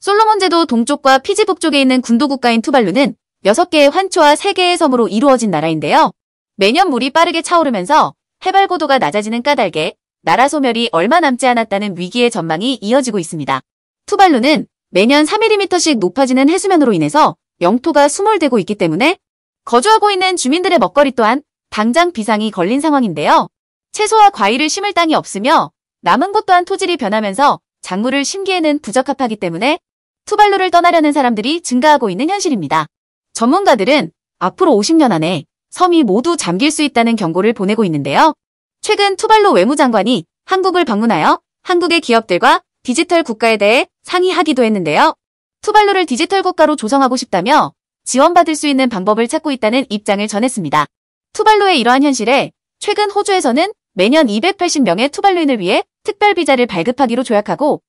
솔로몬 제도 동쪽과 피지 북쪽에 있는 군도 국가인 투발루는 6개의 환초와 3개의 섬으로 이루어진 나라인데요. 매년 물이 빠르게 차오르면서 해발 고도가 낮아지는 까닭에 나라 소멸이 얼마 남지 않았다는 위기의 전망이 이어지고 있습니다. 투발루는 매년 3mm씩 높아지는 해수면으로 인해서 영토가 수몰되고 있기 때문에 거주하고 있는 주민들의 먹거리 또한 당장 비상이 걸린 상황인데요. 채소와 과일을 심을 땅이 없으며 남은 곳 또한 토질이 변하면서 작물을 심기에는 부적합하기 때문에 투발루를 떠나려는 사람들이 증가하고 있는 현실입니다. 전문가들은 앞으로 50년 안에 섬이 모두 잠길 수 있다는 경고를 보내고 있는데요. 최근 투발루 외무장관이 한국을 방문하여 한국의 기업들과 디지털 국가에 대해 상의하기도 했는데요. 투발루를 디지털 국가로 조성하고 싶다며 지원받을 수 있는 방법을 찾고 있다는 입장을 전했습니다. 투발루의 이러한 현실에 최근 호주에서는 매년 280명의 투발루인을 위해 특별 비자를 발급하기로 조약하고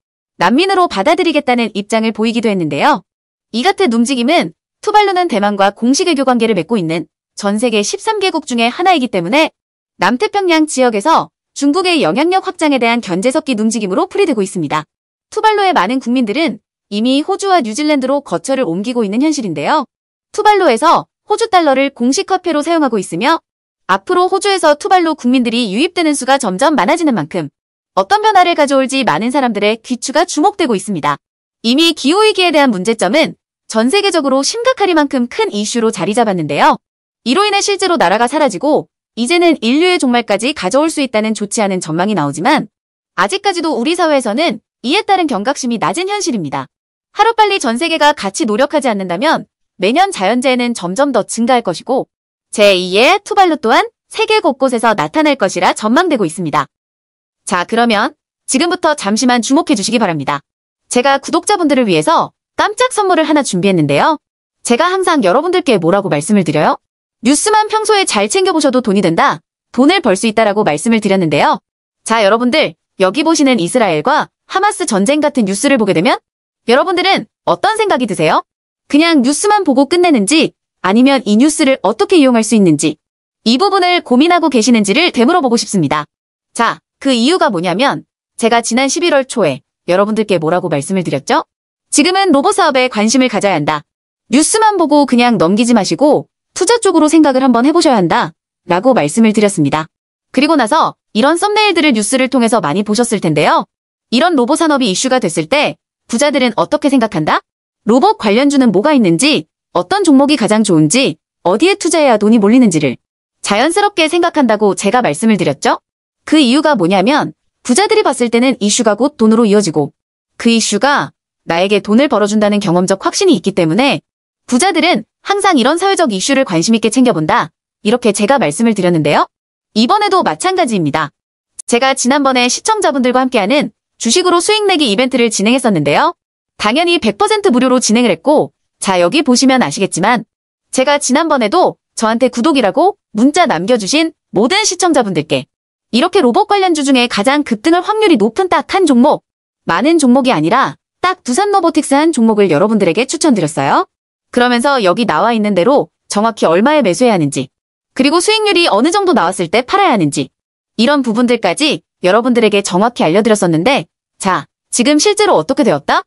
난민으로 받아들이겠다는 입장을 보이기도 했는데요. 이 같은 움직임은 투발루는 대만과 공식 외교 관계를 맺고 있는 전 세계 13개국 중에 하나이기 때문에 남태평양 지역에서 중국의 영향력 확장에 대한 견제 섞인 움직임으로 풀이되고 있습니다. 투발루의 많은 국민들은 이미 호주와 뉴질랜드로 거처를 옮기고 있는 현실인데요. 투발루에서 호주 달러를 공식 화폐로 사용하고 있으며 앞으로 호주에서 투발루 국민들이 유입되는 수가 점점 많아지는 만큼 어떤 변화를 가져올지 많은 사람들의 귀추가 주목되고 있습니다. 이미 기후위기에 대한 문제점은 전 세계적으로 심각하리만큼 큰 이슈로 자리 잡았는데요. 이로 인해 실제로 나라가 사라지고 이제는 인류의 종말까지 가져올 수 있다는 좋지 않은 전망이 나오지만 아직까지도 우리 사회에서는 이에 따른 경각심이 낮은 현실입니다. 하루빨리 전 세계가 같이 노력하지 않는다면 매년 자연재해는 점점 더 증가할 것이고 제2의 투발루 또한 세계 곳곳에서 나타날 것이라 전망되고 있습니다. 자, 그러면 지금부터 잠시만 주목해 주시기 바랍니다. 제가 구독자분들을 위해서 깜짝 선물을 하나 준비했는데요. 제가 항상 여러분들께 뭐라고 말씀을 드려요? 뉴스만 평소에 잘 챙겨보셔도 돈이 된다. 돈을 벌 수 있다라고 말씀을 드렸는데요. 자, 여러분들, 여기 보시는 이스라엘과 하마스 전쟁 같은 뉴스를 보게 되면 여러분들은 어떤 생각이 드세요? 그냥 뉴스만 보고 끝내는지 아니면 이 뉴스를 어떻게 이용할 수 있는지 이 부분을 고민하고 계시는지를 되물어보고 싶습니다. 자, 그 이유가 뭐냐면 제가 지난 11월 초에 여러분들께 뭐라고 말씀을 드렸죠? 지금은 로봇 사업에 관심을 가져야 한다. 뉴스만 보고 그냥 넘기지 마시고 투자 쪽으로 생각을 한번 해보셔야 한다. 라고 말씀을 드렸습니다. 그리고 나서 이런 썸네일들을 뉴스를 통해서 많이 보셨을 텐데요. 이런 로봇 산업이 이슈가 됐을 때 부자들은 어떻게 생각한다? 로봇 관련주는 뭐가 있는지, 어떤 종목이 가장 좋은지, 어디에 투자해야 돈이 몰리는지를 자연스럽게 생각한다고 제가 말씀을 드렸죠? 그 이유가 뭐냐면 부자들이 봤을 때는 이슈가 곧 돈으로 이어지고 그 이슈가 나에게 돈을 벌어준다는 경험적 확신이 있기 때문에 부자들은 항상 이런 사회적 이슈를 관심있게 챙겨본다. 이렇게 제가 말씀을 드렸는데요. 이번에도 마찬가지입니다. 제가 지난번에 시청자분들과 함께하는 주식으로 수익 내기 이벤트를 진행했었는데요. 당연히 100% 무료로 진행을 했고 자 여기 보시면 아시겠지만 제가 지난번에도 저한테 구독이라고 문자 남겨주신 모든 시청자분들께 이렇게 로봇 관련주 중에 가장 급등할 확률이 높은 딱 한 종목, 많은 종목이 아니라 딱 두산 로보틱스 한 종목을 여러분들에게 추천드렸어요. 그러면서 여기 나와 있는 대로 정확히 얼마에 매수해야 하는지, 그리고 수익률이 어느 정도 나왔을 때 팔아야 하는지, 이런 부분들까지 여러분들에게 정확히 알려드렸었는데, 자, 지금 실제로 어떻게 되었다?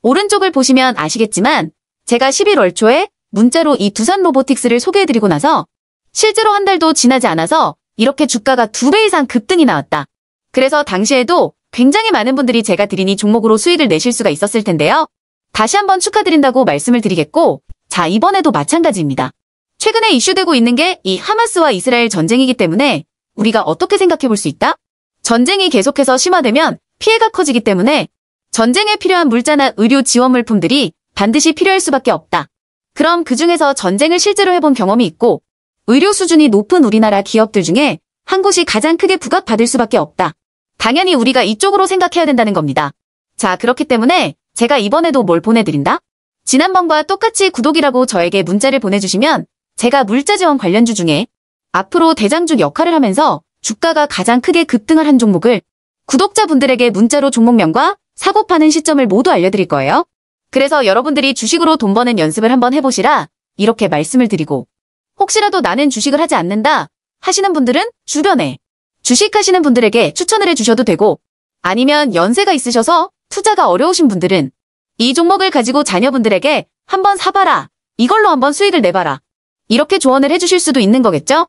오른쪽을 보시면 아시겠지만, 제가 11월 초에 문자로 이 두산 로보틱스를 소개해드리고 나서 실제로 한 달도 지나지 않아서 이렇게 주가가 두 배 이상 급등이 나왔다. 그래서 당시에도 굉장히 많은 분들이 제가 드린 이 종목으로 수익을 내실 수가 있었을 텐데요. 다시 한번 축하드린다고 말씀을 드리겠고 자 이번에도 마찬가지입니다. 최근에 이슈되고 있는 게 이 하마스와 이스라엘 전쟁이기 때문에 우리가 어떻게 생각해 볼 수 있다? 전쟁이 계속해서 심화되면 피해가 커지기 때문에 전쟁에 필요한 물자나 의료 지원 물품들이 반드시 필요할 수밖에 없다. 그럼 그 중에서 전쟁을 실제로 해본 경험이 있고 의료 수준이 높은 우리나라 기업들 중에 한 곳이 가장 크게 부각받을 수밖에 없다. 당연히 우리가 이쪽으로 생각해야 된다는 겁니다. 자, 그렇기 때문에 제가 이번에도 뭘 보내드린다? 지난번과 똑같이 구독이라고 저에게 문자를 보내주시면 제가 물자 지원 관련주 중에 앞으로 대장주 역할을 하면서 주가가 가장 크게 급등을 한 종목을 구독자분들에게 문자로 종목명과 사고 파는 시점을 모두 알려드릴 거예요. 그래서 여러분들이 주식으로 돈 버는 연습을 한번 해보시라 이렇게 말씀을 드리고 혹시라도 나는 주식을 하지 않는다 하시는 분들은 주변에 주식하시는 분들에게 추천을 해주셔도 되고 아니면 연세가 있으셔서 투자가 어려우신 분들은 이 종목을 가지고 자녀분들에게 한번 사봐라. 이걸로 한번 수익을 내봐라. 이렇게 조언을 해주실 수도 있는 거겠죠?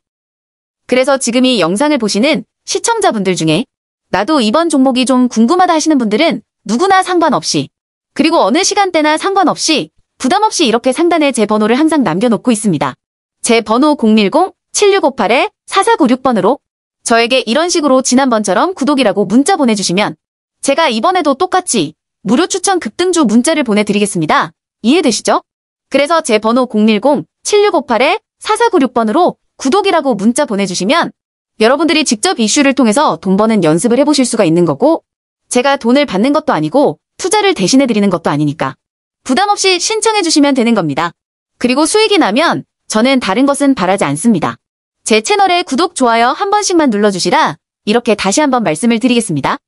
그래서 지금 이 영상을 보시는 시청자분들 중에 나도 이번 종목이 좀 궁금하다 하시는 분들은 누구나 상관없이 그리고 어느 시간대나 상관없이 부담없이 이렇게 상단에 제 번호를 항상 남겨놓고 있습니다. 제 번호 010-7658-4496번으로 저에게 이런 식으로 지난번처럼 구독이라고 문자 보내주시면 제가 이번에도 똑같이 무료 추천 급등주 문자를 보내드리겠습니다. 이해되시죠? 그래서 제 번호 010-7658-4496번으로 구독이라고 문자 보내주시면 여러분들이 직접 이슈를 통해서 돈 버는 연습을 해보실 수가 있는 거고 제가 돈을 받는 것도 아니고 투자를 대신해드리는 것도 아니니까 부담 없이 신청해주시면 되는 겁니다. 그리고 수익이 나면 저는 다른 것은 바라지 않습니다. 제 채널에 구독, 좋아요 한 번씩만 눌러주시라 이렇게 다시 한번 말씀을 드리겠습니다.